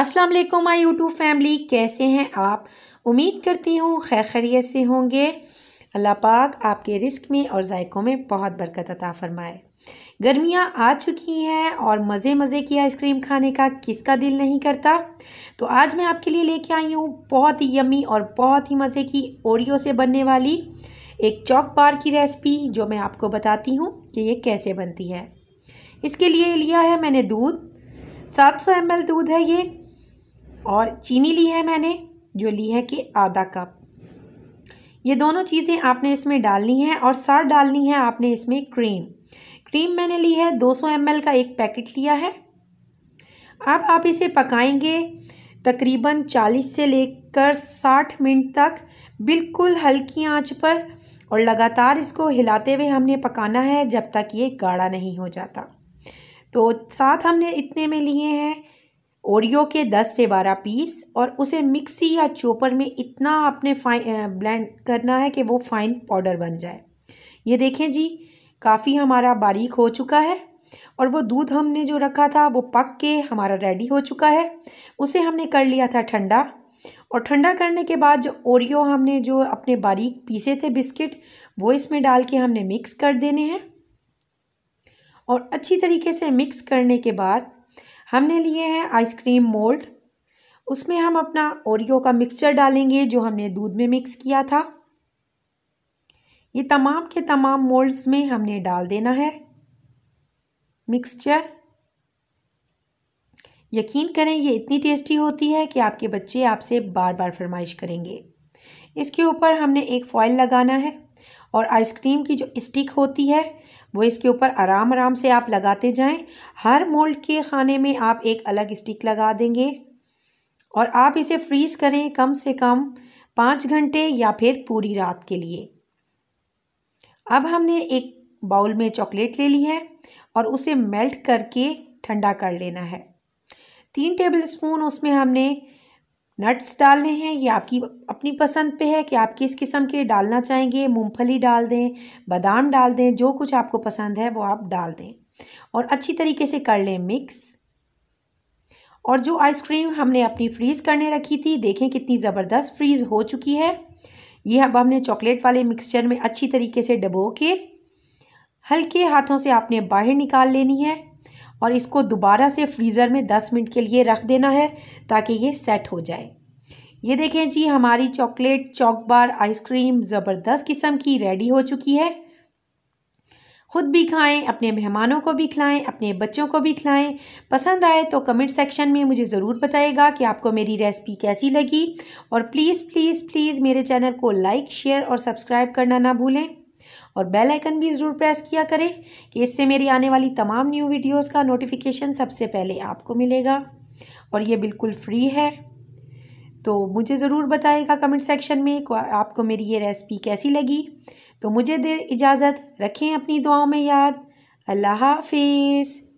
अस्सलाम वालेकुम my YouTube family कैसे हैं आप उम्मीद करती हूँ खैर खैरियत से होंगे अल्लाह पाक आपके रिस्क में और जायकों में बहुत बरकत अता फरमाए गर्मियाँ आ चुकी हैं और मज़े मज़े की आइसक्रीम खाने का किसका दिल नहीं करता तो आज मैं आपके लिए लेके आई हूँ बहुत ही यमी और बहुत ही मज़े की ओरियो से बनने वाली एक चौक बार की रेसिपी जो मैं आपको बताती हूँ कि ये कैसे बनती है इसके लिए लिया है मैंने दूध 700 ml दूध है ये और चीनी ली है मैंने जो ली है कि आधा कप ये दोनों चीज़ें आपने इसमें डालनी है और साथ डालनी है आपने इसमें क्रीम क्रीम मैंने ली है 200 सौ का एक पैकेट लिया है अब आप इसे पकाएंगे तकरीबन 40 से लेकर 60 मिनट तक बिल्कुल हल्की आंच पर और लगातार इसको हिलाते हुए हमने पकाना है जब तक ये गाढ़ा नहीं हो जाता तो साथ हमने इतने में लिए हैं ओरियो के 10 से 12 पीस और उसे मिक्सी या चोपर में इतना आपने फाइन ब्लेंड करना है कि वो फाइन पाउडर बन जाए ये देखें जी काफ़ी हमारा बारीक हो चुका है और वो दूध हमने जो रखा था वो पक के हमारा रेडी हो चुका है उसे हमने कर लिया था ठंडा और ठंडा करने के बाद जो ओरियो हमने जो अपने बारीक पीसे थे बिस्किट वो इसमें डाल के हमने मिक्स कर देने हैं और अच्छी तरीके से मिक्स करने के बाद हमने लिए हैं आइसक्रीम मोल्ड उसमें हम अपना ओरियो का मिक्सचर डालेंगे जो हमने दूध में मिक्स किया था ये तमाम के तमाम मोल्ड्स में हमने डाल देना है मिक्सचर यकीन करें ये इतनी टेस्टी होती है कि आपके बच्चे आपसे बार बार फरमाइश करेंगे इसके ऊपर हमने एक फॉइल लगाना है और आइसक्रीम की जो स्टिक होती है वो इसके ऊपर आराम आराम से आप लगाते जाएं हर मोल्ड के खाने में आप एक अलग स्टिक लगा देंगे और आप इसे फ्रीज़ करें कम से कम पाँच घंटे या फिर पूरी रात के लिए अब हमने एक बाउल में चॉकलेट ले ली है और उसे मेल्ट करके ठंडा कर लेना है तीन टेबल स्पून उसमें हमने नट्स डालने हैं ये आपकी अपनी पसंद पे है कि आप किस किस्म के डालना चाहेंगे मूंगफली डाल दें बादाम डाल दें जो कुछ आपको पसंद है वो आप डाल दें और अच्छी तरीके से कर लें मिक्स और जो आइसक्रीम हमने अपनी फ्रीज़ करने रखी थी देखें कितनी ज़बरदस्त फ्रीज़ हो चुकी है ये अब हमने चॉकलेट वाले मिक्सचर में अच्छी तरीके से डबो के हल्के हाथों से आपने बाहर निकाल लेनी है और इसको दोबारा से फ्रीज़र में दस मिनट के लिए रख देना है ताकि ये सेट हो जाए ये देखें जी हमारी चॉकलेट चॉकबार आइसक्रीम ज़बरदस्त किस्म की रेडी हो चुकी है खुद भी खाएं अपने मेहमानों को भी खिलाएं अपने बच्चों को भी खिलाएं पसंद आए तो कमेंट सेक्शन में मुझे ज़रूर बताएगा कि आपको मेरी रेसिपी कैसी लगी और प्लीज़ प्लीज़ प्लीज़ मेरे चैनल को लाइक शेयर और सब्सक्राइब करना ना भूलें और बेल आइकन भी ज़रूर प्रेस किया करें कि इससे मेरी आने वाली तमाम न्यू वीडियोस का नोटिफिकेशन सबसे पहले आपको मिलेगा और ये बिल्कुल फ्री है तो मुझे ज़रूर बताएगा कमेंट सेक्शन में आपको मेरी ये रेसिपी कैसी लगी तो मुझे दे इजाज़त रखें अपनी दुआओं में याद अल्लाह हाफिज़